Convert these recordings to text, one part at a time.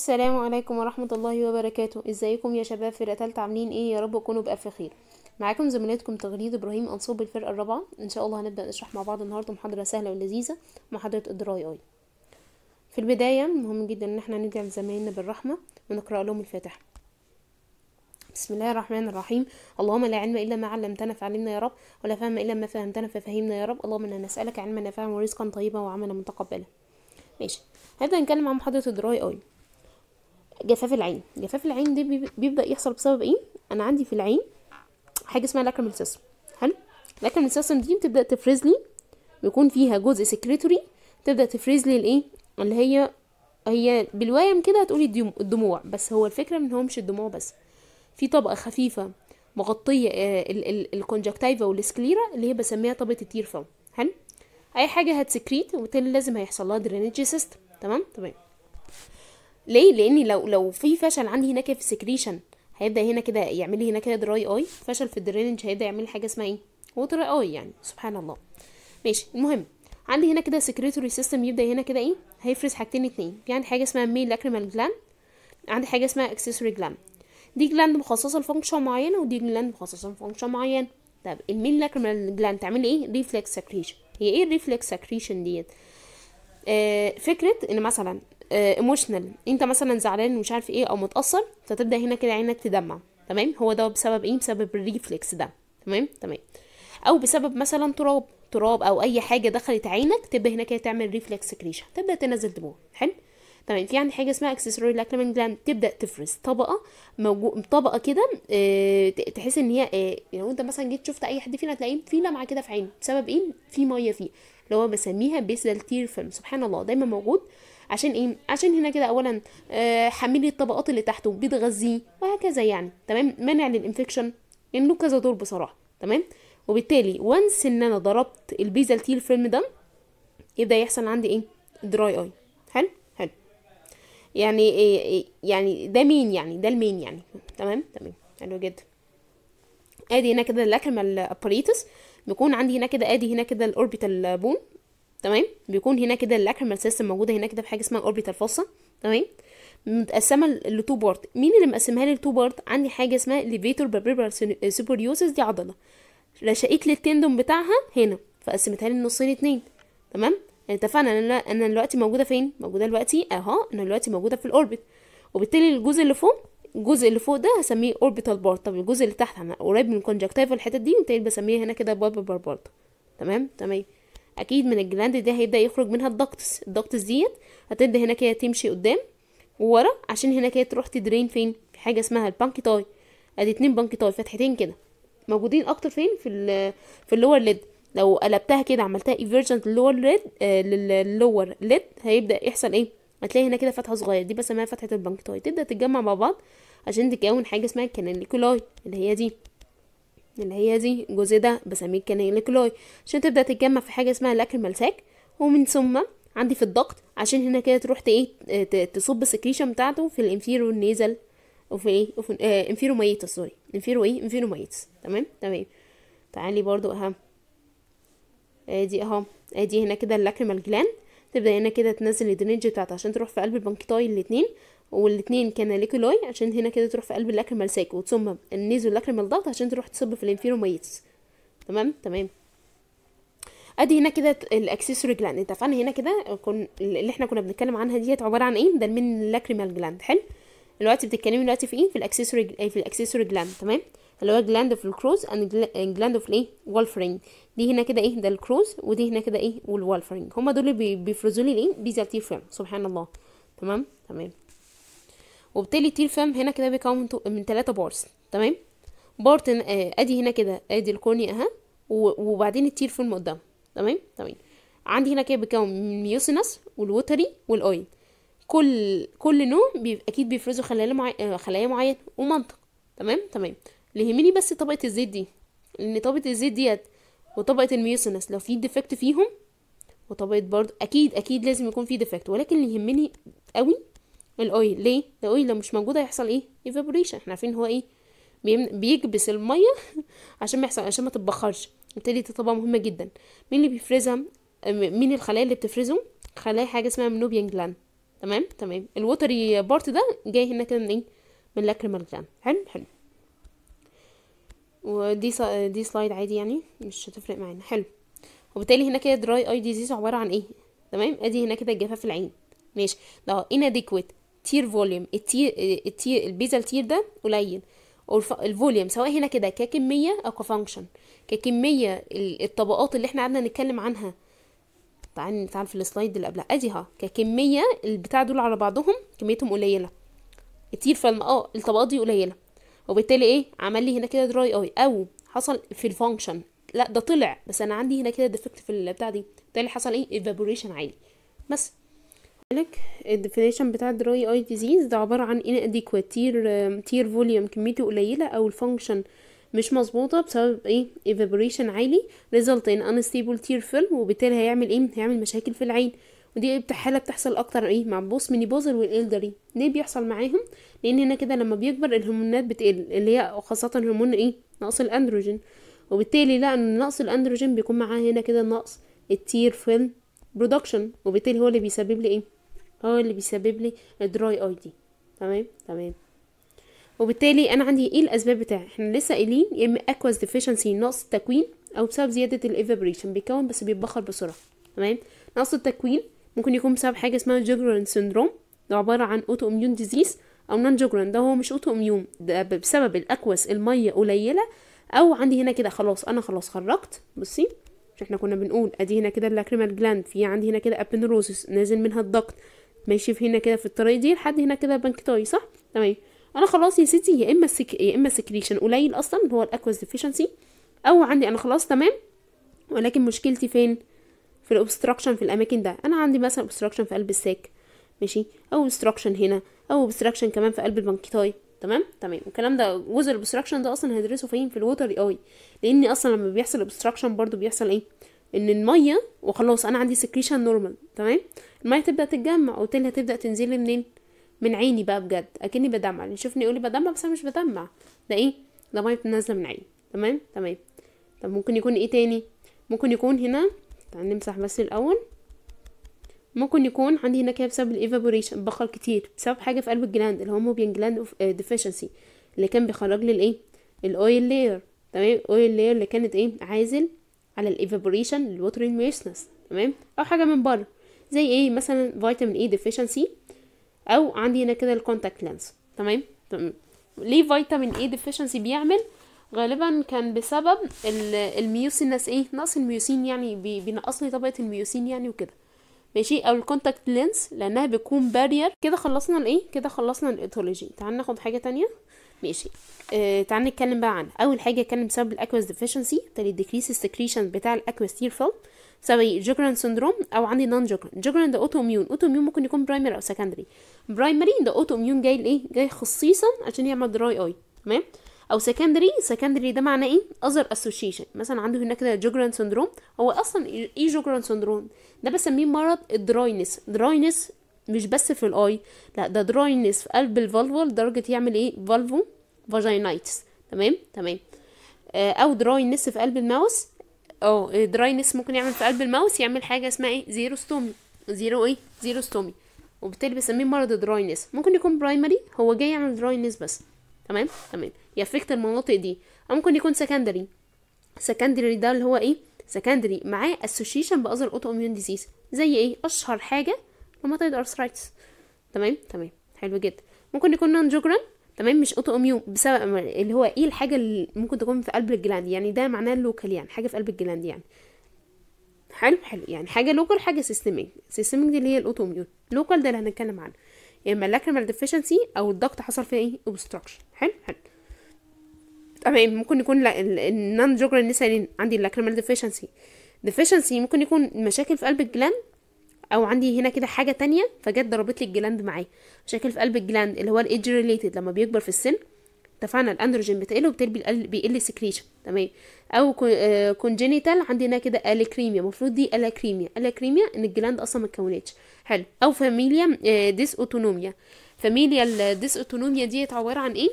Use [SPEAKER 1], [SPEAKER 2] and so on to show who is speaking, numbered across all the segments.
[SPEAKER 1] السلام عليكم ورحمة الله وبركاته ازيكم يا شباب فرقة تالتة عاملين ايه يا رب تكونوا بألف خير معاكم زميلتكم تغريد ابراهيم انصوب الفرقة الرابعة ان شاء الله هنبدأ نشرح مع بعض النهاردة محاضرة سهلة ولذيذة محاضرة الدراي اي في البداية مهم جدا ان احنا ندعي زمايلنا بالرحمة ونقرأ لهم الفاتحة بسم الله الرحمن الرحيم اللهم لا علم الا ما علمتنا فعلمنا يا رب ولا فهم الا ما فهمتنا ففهمنا يا رب اللهم انا نسالك علما نافعا ورزقا طيبا وعملا متقبلا ماشي هبدا نتكلم عن محاضره الدراي اي جفاف العين جفاف العين ده بيبدا يحصل بسبب ايه انا عندي في العين حاجه اسمها لاكريمال سيستم حلو لاكريمال سيستم دي بتبدا تفرز لي بيكون فيها جزء سكريتوري تبدا تفرز لي الايه اللي هي هي بالوايم كده هتقولي الدموع بس هو الفكره ان هو مش الدموع بس في طبقه خفيفه مغطيه آه، الكونجكتيفا والسكليرا اللي هي بسميها طبقه التير فم حلو اي حاجه هتسكريت وبالتالي لازم هيحصل لها درينج سيستم تمام تمام ليه لان لو لو في فشل عندي هناك في السكريشن هيبدا هنا كده يعمل لي هنا كده دراي اي فشل في الدرينج هيبدا يعمل لي حاجه اسمها ايه ووتر اي يعني سبحان الله ماشي المهم عندي هنا كده سكريتوري سيستم يبدا هنا كده ايه هيفرز حاجتين اتنين في عندي حاجه اسمها ميل لاكريمال جلاند عندي حاجه اسمها اكسسوري جلاند دي جلاند مخصصه لفانكشن معينه ودي جلاند مخصصه لفانكشن معين طب الميل لاكريمال جلاند تعمل ايه ريفلكس سكريشن هي ايه الريفلكس سكريشن ديت آه فكره ان مثلا ايموشنال آه، انت مثلا زعلان ومش عارف ايه او متاثر فتبدا هنا كده عينك تدمع تمام هو ده بسبب ايه بسبب الريفلكس ده تمام تمام او بسبب مثلا تراب تراب او اي حاجه دخلت عينك تبدا هنا كده تعمل ريفلكس كريشن تبدا تنزل دموع حلو تمام في عندي حاجه اسمها اكسسوري لاكريمال جلاند تبدا تفرز طبقه موجو... طبقه كده اه... تحس ان هي اه... يعني انت مثلا جيت شفت اي حد فينا هتلاقيه في لمعه كده في عينه بسبب ايه في ميه فيه اللي هو بسميها بيسدال تير فيلم سبحان الله دايما موجود عشان ايه عشان هنا كده اولا آه، حملي الطبقات اللي تحته بتغذيه وهكذا يعني تمام منع للانفكشن انه كذا دور بصراحه تمام وبالتالي وانس ان انا ضربت البيزل تيل فيلم ده يبدا يحصل عندي ايه دراي اي حلو حلو يعني إيه, إيه؟ يعني ده مين يعني ده المين يعني تمام تمام حلو جدا ادي هنا كده اللاكريمال اباريتس بيكون عندي هنا كده ادي هنا كده الاوربيتال بون تمام بيكون هنا كده الاكرمال سيستم موجوده هنا كده في حاجه اسمها اوربيتال فاصه تمام متقسمه لتو بارت مين اللي مقسمها لي لتو بارت عندي حاجه اسمها ليفيتور بابيبر سوبريوسس دي عضله رشقت للتندون بتاعها هنا فقسمتها لي نصين اتنين تمام يعني اتفقنا ان انا دلوقتي موجوده فين موجوده دلوقتي اهو انا دلوقتي موجوده في الاوربت وبالتالي الجزء اللي فوق الجزء اللي فوق ده هسميه اوربيتال بارت طب الجزء اللي تحت انا قريب من الكونجكتيفا الحتت دي وبالتالي بسميها هنا كده بابيبر بارت تمام تمام اكيد من الجلاند دي هيبدا يخرج منها الضغطس الضغطس ديت هتبدا هناك هي تمشي قدام وورا عشان هناك هي تروح تدرين فين في حاجه اسمها البانكيتاي ادي اتنين بانكيتاي فتحتين كده موجودين اكتر فين في في اللور ليد لو قلبتها كده عملتها ايفيرجنت لور ليد آه، للور ليد هيبدا يحصل ايه هتلاقي هنا كده فتحه صغيره دي بسميها فتحه البانكيتاي تبدا تتجمع مع بعض عشان تكون حاجه اسمها الكاناليكولاي اللي هي دي اللي هي دي الجزء ده بسميه الكنايل كلوي عشان تبدا تتجمع في حاجه اسمها الاكل ملساك ومن ثم عندي في الضغط عشان هنا كده تروح ايه تصب السكريشن بتاعته في الانفيرو نيزل وفي ايه وفي انفيرو ميتس سوري انفيرو ايه انفيرو ميتس تمام تمام تعالي برضو اهم ادي اهو ادي هنا كده اللاكريمال جلاند تبدا هنا كده تنزل الدرينج بتاعتها عشان تروح في قلب البنكيتاي الاتنين والاثنين كان ليكولوي عشان هنا كده تروح في قلب اللاكريمال ساك ثم النيزو لاكريمال ضغط عشان تروح تصب في الانفيروميتس تمام تمام ادي هنا كده الاكسسوري جلاند اتفقنا هنا كده اللي احنا كنا بنتكلم عنها ديت عباره عن ايه ده من اللاكريمال جلاند حلو دلوقتي بتتكلمي دلوقتي في ايه في الاكسسوري ايه، في الاكسسوري جلاند تمام اللي هو جلاند اوف الكروز اند جلاند اوف الايه والفرنج دي هنا كده ايه ده الكروز ودي هنا كده ايه والوالفرنج هما دول اللي بيفرزوا لي الايه بيزاتيفيرم سبحان الله تمام تمام وبالتالي تير فام هنا كده بيكون من ثلاثة بارس تمام بارت آه، ادي هنا كده ادي الكورنيا اهي وبعدين التير فام قدام تمام تمام عندي هنا كده بيكون من ميوسينس والوتري والاويل كل كل نوع بيبقى اكيد بيفرزوا خلايا معي... آه، خلايا معينه ومنطق تمام تمام اللي يهمني بس طبقه الزيت دي لان طبقه الزيت ديت وطبقه الميوسينس لو في ديفكت فيهم وطبقه برضو اكيد اكيد لازم يكون في ديفكت ولكن اللي يهمني قوي الاويل ليه الاويل لو مش موجود هيحصل ايه ايفابوريشن احنا عارفين هو ايه بيكبس الميه عشان ما يحصل عشان ما تتبخرش بالتالي دي طبقه مهمه جدا مين اللي بيفرزها مين الخلايا اللي بتفرزه خلايا حاجه اسمها منوبيان جلان تمام تمام الوتري بارت ده جاي هنا كده من ايه من لاكريمال جلان حلو حلو ودي سا... دي سلايد عادي يعني مش هتفرق معانا حلو وبالتالي هنا كده دراي اي ديزيز عباره عن ايه تمام ادي هنا كده الجفاف العين ماشي ده inadequate تير فوليوم التير التير البيزال تير ده قليل الفوليوم سواء هنا كده ككميه او كفانكشن ككميه الطبقات اللي احنا قعدنا نتكلم عنها تعال تعال في السلايد اللي قبلها ادي ها ككميه البتاع دول على بعضهم كميتهم قليله التير فالم اه الطبقات دي قليله وبالتالي ايه عمل لي هنا كده دراي اي او حصل في الفانكشن لا ده طلع بس انا عندي هنا كده ديفكت في البتاع دي بالتالي حصل ايه ايفابوريشن عالي بس لك الديفينيشن بتاع دراي اي ديزيز ده عباره عن ان اديكوات تير تير فوليوم كميته قليله او الفانكشن مش مظبوطه بسبب ايه evaporation عالي result in unstable تير فيلم وبالتالي هيعمل ايه هيعمل مشاكل في العين ودي إيه؟ حاله بتحصل اكتر ايه مع البوس من بوزر والالدري ليه بيحصل معاهم لان هنا كده لما بيكبر الهرمونات بتقل اللي هي خاصه هرمون ايه نقص الاندروجين وبالتالي لا ان نقص الاندروجين بيكون معاه هنا كده نقص التير فيلم برودكشن وبالتالي هو اللي بيسبب لي ايه هو اللي بيسبب لي الدراي اي دي تمام تمام وبالتالي انا عندي ايه الاسباب بتاعها احنا لسه قايلين يا اما اكواز ديفيشنسي نقص التكوين او بسبب زياده الايفابريشن بيكون بس بيتبخر بسرعه تمام نقص التكوين ممكن يكون بسبب حاجه اسمها جوجرن سيندروم ده عباره عن اوتو اميون ديزيز او نون جوجرن ده هو مش اوتو اميون ده بسبب الاكواس الميه قليله او عندي هنا كده خلاص انا خلاص خرجت بصي مش احنا كنا بنقول ادي هنا كده اللاكريمال جلاند في عندي هنا كده ابنروزس نازل منها الضغط ماشي في هنا كده في الطريق دي لحد هنا كده بنكتاي صح تمام انا خلاص يا ستي يا اما السك... يا اما السكريشن قليل اصلا هو الاكوز ديفيشنسي او عندي انا خلاص تمام ولكن مشكلتي فين في الاوبستراكشن في الاماكن ده انا عندي مثلا اوبستراكشن في قلب الساك ماشي او اوبستراكشن هنا او اوبستراكشن كمان في قلب البنكيتاي تمام تمام والكلام ده جزء الاوبستراكشن ده اصلا هندرسه فين في الوتر اي لان اصلا لما بيحصل اوبستراكشن برضو بيحصل ايه ان الميه وخلاص انا عندي سكريشن نورمال تمام الميه تبدا تتجمع قلت لها تبدا تنزل منين من عيني بقى بجد اكني بدمع اللي يشوفني يقول لي بدمع بس انا مش بدمع ده ايه ده ميه بتنزل من عيني تمام تمام طب ممكن يكون ايه تاني ممكن يكون هنا تعال نمسح بس الاول ممكن يكون عندي هنا كده بسبب الايفابوريشن بخل كتير بسبب حاجه في قلب الجلاند موبين جلاند ديفيشنسي اللي كان بيخرج لي الايه الاويل لاير تمام الاويل لاير اللي كانت ايه عازل على الايفابوريشن للوتر الميوسنس تمام او حاجه من بره زي ايه مثلا فيتامين اي ديفيشنسي او عندي هنا كده الكونتاكت لينز تمام تمام ليه فيتامين اي ديفيشنسي بيعمل غالبا كان بسبب الميوسين ناس ايه نقص الميوسين يعني بينقص لي طبقه الميوسين يعني وكده ماشي او الكونتاكت لينس لانها بتكون بارير كده خلصنا الايه كده خلصنا الايتولوجي تعال ناخد حاجه تانية ماشي آه تعال نتكلم بقى عن اول حاجه اتكلم بسبب الاكواس ديفيشنسي تالي ديكريس السكريشن بتاع الاكواس تير فيلم سواء جوجران سندروم او عندي نون جوجران جوجران ده اوتو اميون اوتو اميون ممكن يكون برايمر او سكندري برايمري ده اوتو اميون جاي لايه جاي خصيصا عشان يعمل دراي اي تمام او سكندري سكندري ده معناه ايه other association مثلا عنده هناك كده جوجران سندروم هو اصلا ايه جوجران إيه سندروم ده بسميه مرض الدراينس دراينس مش بس في الاي لا ده دراينس في قلب الفالفو لدرجه يعمل ايه فالفو فاجينايتس تمام تمام آه، او دراينس في قلب الماوس او دراينس ممكن يعمل في قلب الماوس يعمل حاجه اسمها ايه ستومي زيرو ايه زيروستومي وبالتالي بسميه مرض دراينس ممكن يكون برايمري هو جاي يعمل دراينس بس تمام تمام يفكت المناطق دي او ممكن يكون سكندري سكندري ده اللي هو ايه سكندري معاه اسوشيشن باذر اوتو اميون ديزيز زي ايه اشهر حاجه روماتويد ارثرايتس تمام تمام حلو جدا ممكن يكون نون جوجران تمام مش اوتو اميون بسبب اللي هو ايه الحاجه اللي ممكن تكون في قلب الجلاند يعني ده معناه لوكال يعني حاجه في قلب الجلاند يعني حلو حلو يعني حاجه لوكال حاجه سيستميك سيستميك دي اللي هي الاوتو اميون لوكال ده اللي هنتكلم عنه يا اما اللاكرمال ديفيشنسي او الضغط حصل فيه ايه اوبستراكشن حلو حلو تمام ممكن يكون النون جوجر نسالين عندي اللاكرمال ديفيشنسي ديفيشنسي ممكن يكون مشاكل في قلب الجلاند او عندي هنا كده حاجه تانية فجت ضربت لي الجلاند معايا مشاكل في قلب الجلاند اللي هو الايدج ريليتد لما بيكبر في السن اتفقنا الاندروجين بتقل وبتقل بيقل السكريشن تمام او كونجينيتال آه، عندي هنا كده الكريميا المفروض دي الكريميا الكريميا ان الجلاند اصلا ما اتكونتش حلو او فاميليا آه، ديس اوتونوميا فاميليا ديس اوتونوميا ديت عباره عن ايه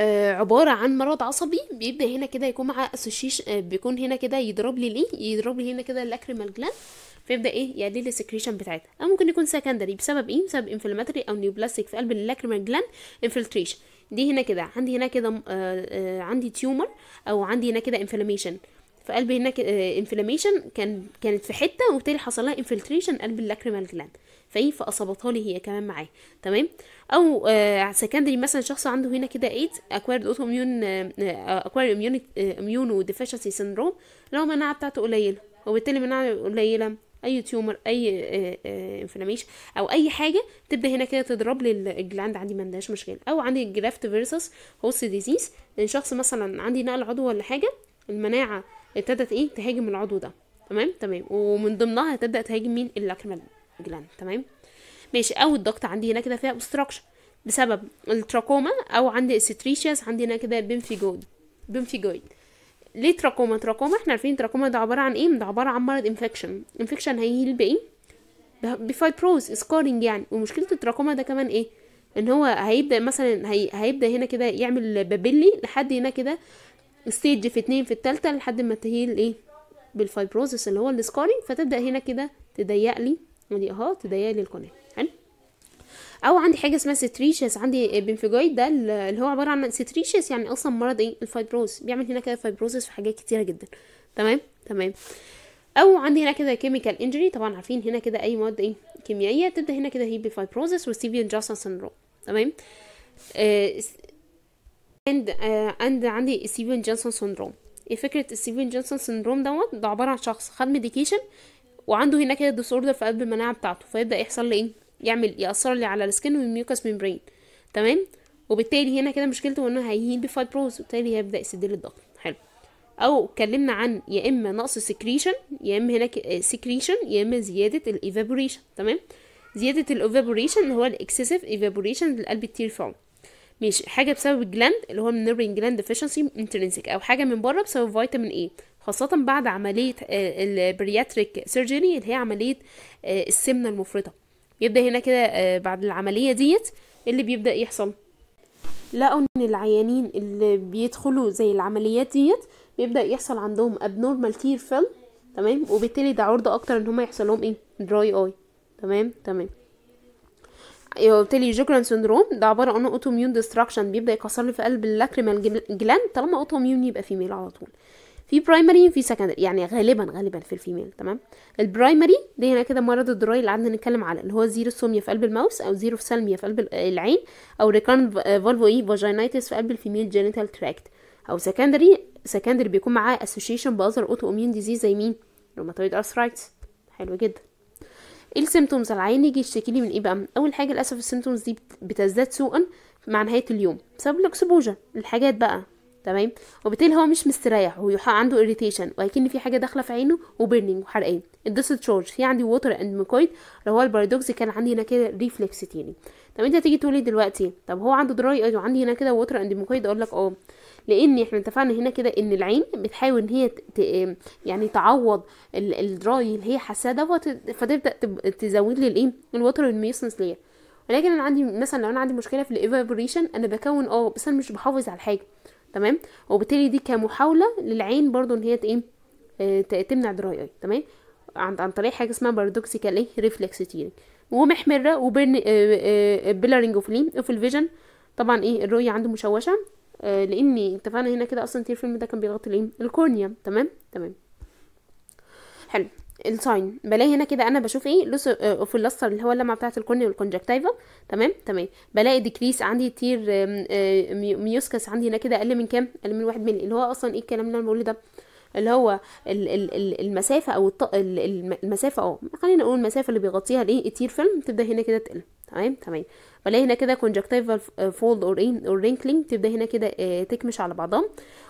[SPEAKER 1] آه عبارة عن مرض عصبي بيبدأ هنا كده يكون مع اسوشيش آه بيكون هنا كده يضرب لي ليه يضرب لي هنا كده الاكريمال جلاند فيبدا ايه يقلل السكريشن بتاعتها او ممكن يكون سكندري بسبب ايه بسبب انفلاماتري او نيوبلاستيك في قلب اللاكريمال جلاند انفلتريشن دي هنا كده عندي هنا كده آه آه عندي تيومر او عندي هنا كده انفلاميشن فقلبي هناك انفلاميشن آه، كان كانت في حته وبالتالي حصل لها انفلتريشن قلب اللاكريمال جلاند فايه فاصابتها لي هي كمان معاه تمام او آه سكندري مثلا شخص عنده هنا كده ايدز اكوارد اوتو اميون اكوارد اميون اميونو ديفيشنسي سيندروم اللي هو المناعه بتاعته قليله وبالتالي المناعه قليله اي تيومر اي انفلاميشن آه، آه، او اي حاجه تبدا هنا كده تضرب لي الجلاند عندي ما عندهاش مشكله او عندي جرافت فيرسس هوست ديزيز ان شخص مثلا عندي نقل عضو ولا حاجه المناعه ابتدت ايه تهاجم العضو ده تمام تمام ومن ضمنها هتبدا تهاجم مين اللاكريمال جلاند تمام ماشي او الضغط عندي هنا كده فيها اوبستراكشن بسبب التراكوما او عندي الستريشياس عندي هنا كده بنفيجويد بنفيجويد ليه تراكوما تراكوما احنا عارفين تراكوما ده عباره عن ايه ده عباره عن مرض انفكشن انفكشن هيهيل بايه بفايبروز سكارينج يعني ومشكله التراكوما ده كمان ايه ان هو هيبدا مثلا هي... هيبدا هنا كده يعمل بابيلي لحد هنا كده ستيج في اتنين في التالتة لحد ما تهيل ايه بالفايبروزس اللي هو السكارينج فتبدا هنا كده تضيق لي ودي اهو تضيق لي القناه حلو او عندي حاجه اسمها ستريشس عندي بنفجويد ده اللي هو عباره عن ستريشس يعني اصلا مرض ايه الفايبروز بيعمل هنا كده فايبروزس في حاجات كتيره جدا تمام تمام او عندي هنا كده كيميكال انجري طبعا عارفين هنا كده اي مواد ايه كيميائيه تبدا هنا كده هي بفايبروزس وستيفيان جاسون سندروم تمام آه عند آه، عند عندي ستيفن جونسون سندروم ايه فكره ستيفن جونسون سندروم دوت ده عباره عن شخص خد ميديكيشن وعنده هناك ديس اوردر في قلب المناعه بتاعته فيبدا يحصل لي ايه يعمل ياثر لي على السكن والميوكس ميمبرين تمام وبالتالي هنا كده مشكلته انه هيهيل بفايبروز وبالتالي هيبدا يسد لي الضغط حلو او اتكلمنا عن يا اما نقص سكريشن يا اما هناك سكريشن آه، يا اما زياده الايفابوريشن تمام زياده الايفابوريشن اللي هو الاكسسيف ايفابوريشن للقلب كتير فعلا ماشي حاجه بسبب الجلاند اللي هو النيرين جلاند ديفيشنسي انترنسيك او حاجه من بره بسبب فيتامين اي خاصة بعد عملية آه، البرياتريك سيرجري اللي هي عملية آه، السمنة المفرطة يبدأ هنا كده آه، بعد العملية ديت اللي بيبدأ يحصل لقوا ان العيانين اللي بيدخلوا زي العمليات ديت بيبدأ يحصل عندهم abnormal tear film تمام وبالتالي ده عرضة اكتر ان هما يحصل لهم ايه dry eye تمام تمام إيه، قلت لي جوجران سيندروم ده عباره عن اوتو ميون ديستراكشن بيبدا يكسر لي في قلب اللاكريمال جلاند طالما اوتو ميون يبقى فيميل على طول في برايمري في سكندري يعني غالبا غالبا في الفيميل تمام البرايمري دي هنا كده مرض الدراي اللي قعدنا نتكلم على اللي هو زيرو سوميا في قلب الماوس او زيرو سالميا في قلب العين او ريكارن فولفو اي فاجينايتس في قلب الفيميل جينيتال تراكت او سكندري سكندري بيكون معاه اسوشيشن باذر اوتو اميون ديزيز زي مين روماتويد ارثرايتس حلو جدا ايه السيمتومز العيان يجي يشتكي لي من ايه بقى اول حاجه للاسف السيمتومز دي بتزداد سوءا مع نهايه اليوم بسبب الاكسبوجر الحاجات بقى تمام وبالتالي هو مش مستريح ويحقق عنده اريتيشن ولكن في حاجه داخله في عينه وبيرنينج وحرقان الديسشارج في عندي ووتر اند ميكويد اللي هو البارادوكس كان عندي هنا كده ريفلكس تاني طب انت تيجي تقولي دلوقتي طب هو عنده دراي ايد وعندي هنا كده ووتر اند ميكويد اقول لك اه لان احنا اتفقنا هنا كده ان العين بتحاول ان هي ت... يعني تعوض الدراي اللي هي حاساه دوت فتبدا تزود لي الايه الوتر والميسنس ليا ولكن انا عندي مثلا لو انا عندي مشكله في الايفابوريشن انا بكون اه بس انا مش بحافظ على حاجه تمام وبالتالي دي كمحاوله للعين برضو ان هي ايه تمنع دراي اي تمام عن, عن طريق حاجه اسمها بارادوكسيكال ايه ريفلكس تيرنج ومحمره وبين وبيلارينج اوف لين اوف الفيجن طبعا ايه الرؤيه عنده مشوشه آه، لاني اتفقنا هنا كده اصلا تير فيلم ده كان بيغطي الايه الكورنيا تمام تمام حلو الساين بلاقي هنا كده انا بشوف ايه لوس آه، اوف اللاستر اللي هو اللمعه بتاعه الكورنيا والكونجكتيفا تمام تمام بلاقي ديكريس عندي تير آه، ميوسكس عندي هنا كده اقل من كام اقل من واحد ملي اللي هو اصلا ايه الكلام اللي انا بقوله ده اللي هو المسافه او المسافه اه خلينا نقول المسافه اللي بيغطيها الايه التير فيلم تبدا هنا كده تقل تمام تمام ولا هنا كده conjunctival فولد اور رينكلينج تبدا هنا كده آه، تكمش على بعضها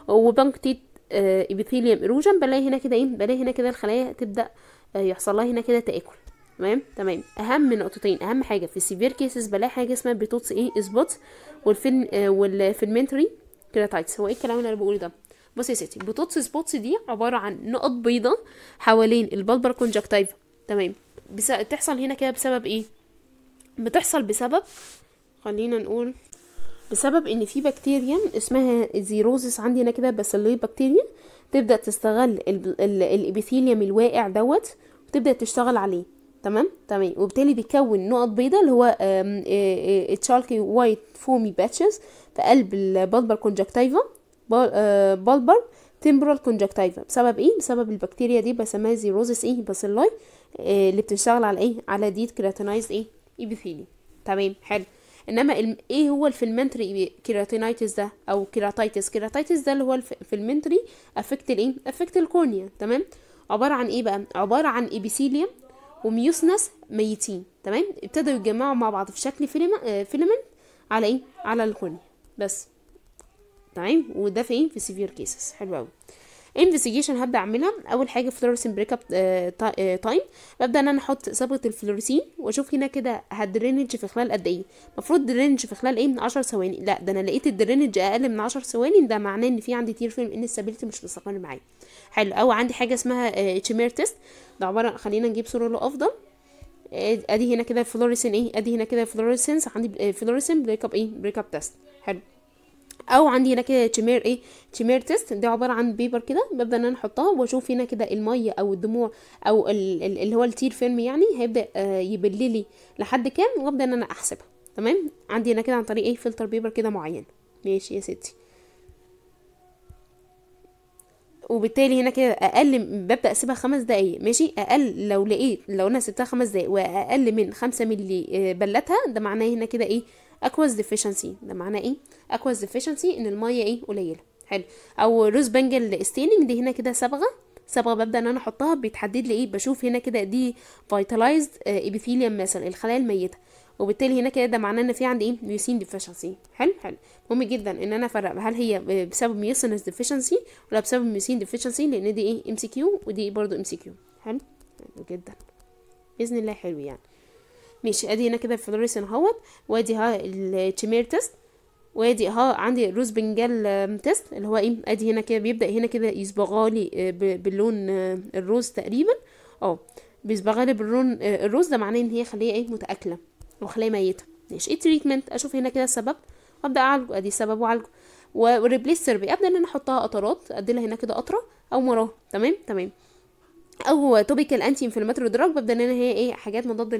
[SPEAKER 1] وبنكتيت ابيثيليوم آه، erosion بلاقي هنا كده ايه بلاقي هنا كده الخلايا تبدا آه، يحصل لها هنا كده تاكل تمام تمام اهم نقطتين اهم حاجه في السيفير كيسز بلاقي حاجه اسمها بتوتس ايه سبوت والفين والفيلمنتري كيراتايتس هو ايه الكلام اللي انا بقوله ده بص يا ستي بتوتس سبوتس دي عباره عن نقط بيضاء حوالين البلبر كونجكتيف تمام بتحصل تحصل هنا كده بسبب ايه بتحصل بسبب خلينا نقول بسبب ان في بكتيريا اسمها زيروزس عندي انا كده اللي بكتيريا تبدا تستغل الابيثيليوم الواقع دوت وتبدا تشتغل عليه تمام تمام وبالتالي بيكون نقط بيضاء اللي هو تشالكي وايت فومي باتشز في قلب البلبر كونجكتيفا آه، بلبر تمبرال كونجكتيفا بسبب ايه بسبب البكتيريا دي بسميها زيروزس ايه باسيلاي آه، اللي بتشتغل على ايه على ديت كراتينايز ايه ايبيثيلي تمام حلو انما ايه هو الفيلمنتري كيراتينايتس ده او كيراتايتس كيراتايتس ده اللي هو الفيلمنتري افكت الايه افكت الكورنيا تمام عباره عن ايه بقى عباره عن ايبيثيليوم وميوسنس ميتين تمام ابتدوا يتجمعوا مع بعض في شكل فيلم... فيلمنت آه، على ايه على الكورنيا بس تمام وده فين في سيفير إيه؟ كيسز حلو قوي انفستيجيشن هبدا اعملها اول حاجه فلورسين بريك اب تايم ببدا ان انا احط صبغه الفلورسين واشوف هنا كده هدرينج في خلال قد ايه المفروض درينج في خلال ايه من 10 ثواني لا ده انا لقيت الدرينج اقل من 10 ثواني ده معناه ان في عندي تير فيلم ان السابيلتي مش مستقر معايا حلو او عندي حاجه اسمها تشيمير آه، تيست ده عباره خلينا نجيب صوره له افضل آه، ادي هنا كده فلورسين ايه ادي هنا كده فلورسين عندي فلورسين بريك اب ايه بريك اب تيست حلو او عندي هنا كده تشمير ايه تشمير تيست دي عباره عن بيبر كده ببدا ان انا احطها واشوف هنا كده الميه او الدموع او اللي هو التير فيلم يعني هيبدا آه، يبل لي لحد كام وابدا ان انا احسبها تمام عندي هنا كده عن طريق ايه فلتر بيبر كده معين ماشي يا ستي وبالتالي هنا كده اقل ببدا اسيبها خمس دقايق ماشي اقل لو لقيت لو انا سبتها خمس دقايق واقل من خمسة ملي آه، بلتها ده معناه هنا كده ايه aqueous deficiency ده معناه ايه aqueous deficiency ان الميه ايه قليله حلو او روز بنجل ستيننج دي هنا كده صبغه صبغه ببدا ان انا احطها بيتحدد لي ايه بشوف هنا كده دي فيتالايزد ابيثيليوم مثلا الخلايا الميته وبالتالي هنا كده ده معناه ان في عندي ايه ميوسين ديفيشنسي حلو حلو مهم جدا ان انا افرق هل هي بسبب ميوسينس ديفيشنسي ولا بسبب ميوسين ديفيشنسي لان دي ايه ام سي كيو ودي برضو ام سي كيو حلو جدا باذن الله حلو يعني ماشي ادي هنا كده الفلوريسن اهوت وادي ها التيمير تيست وادي ها عندي الروز بنجال تيست اللي هو ايه ادي هنا كده بيبدا هنا كده يصبغالي آه، باللون آه، الروز تقريبا اه بيصبغالي باللون آه، الروز ده معناه ان هي خليه ايه متاكله وخليه ميته ماشي ايه التريتمنت اشوف هنا كده السبب ابدا اعالجه ادي سبب وعالجه وريبليس سيربي ابدا ان انا احطها قطرات ادي لها هنا كده قطره او مراه تمام تمام او توبيكال انتي انفلاماتوري دراج ببدا ان انا هي ايه حاجات مضاد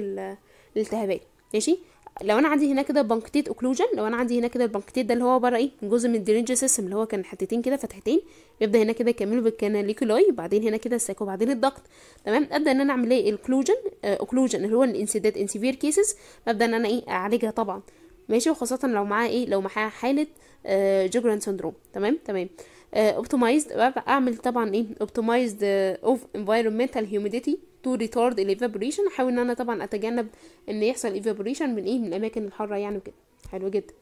[SPEAKER 1] الالتهابات ماشي لو انا عندي هنا كده بنكتيت اوكلوجن لو انا عندي هنا كده البنكتيت ده اللي هو بره ايه جزء من الدرينج سيستم اللي هو كان حتتين كده فتحتين بيبدا هنا كده يكملوا بالكاناليكولاي بعدين هنا كده الساك وبعدين الضغط تمام ابدا ان انا اعمل ايه الاوكلوجن اوكلوجن آه، اللي هو الانسداد ان سيفير كيسز ببدا ان انا ايه اعالجها طبعا ماشي وخاصه لو معاها ايه لو معاها حاله آه جوجران سندروم تمام تمام اوبتمايزد آه، اعمل طبعا ايه اوبتمايزد اوف انفايرمنتال هيوميديتي تو ريتارد الايفابوريشن احاول ان انا طبعا اتجنب ان يحصل ايفابوريشن من ايه من الاماكن الحاره يعني وكده حلو جدا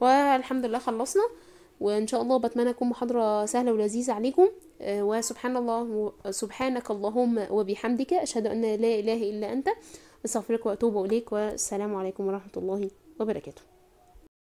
[SPEAKER 1] والحمد لله خلصنا وان شاء الله بتمنى تكون محاضره سهله ولذيذه عليكم آه، وسبحان الله سبحانك اللهم وبحمدك اشهد ان لا اله الا انت استغفرك واتوب اليك والسلام عليكم ورحمه الله وبركاته